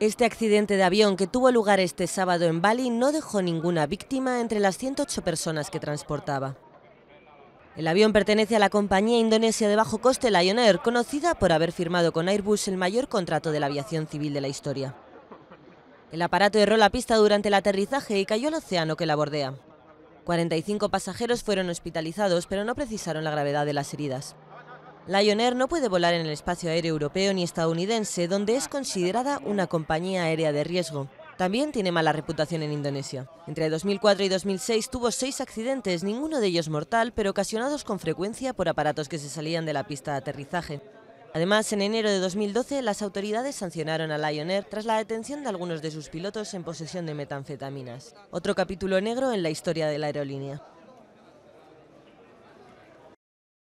Este accidente de avión que tuvo lugar este sábado en Bali no dejó ninguna víctima entre las 108 personas que transportaba. El avión pertenece a la compañía indonesia de bajo coste Lion Air, conocida por haber firmado con Airbus el mayor contrato de la aviación civil de la historia. El aparato erró la pista durante el aterrizaje y cayó al océano que la bordea. 45 pasajeros fueron hospitalizados, pero no precisaron la gravedad de las heridas. Lion Air no puede volar en el espacio aéreo europeo ni estadounidense, donde es considerada una compañía aérea de riesgo. También tiene mala reputación en Indonesia. Entre 2004 y 2006 tuvo seis accidentes, ninguno de ellos mortal, pero ocasionados con frecuencia por aparatos que se salían de la pista de aterrizaje. Además, en enero de 2012, las autoridades sancionaron a Lion Air tras la detención de algunos de sus pilotos en posesión de metanfetaminas. Otro capítulo negro en la historia de la aerolínea.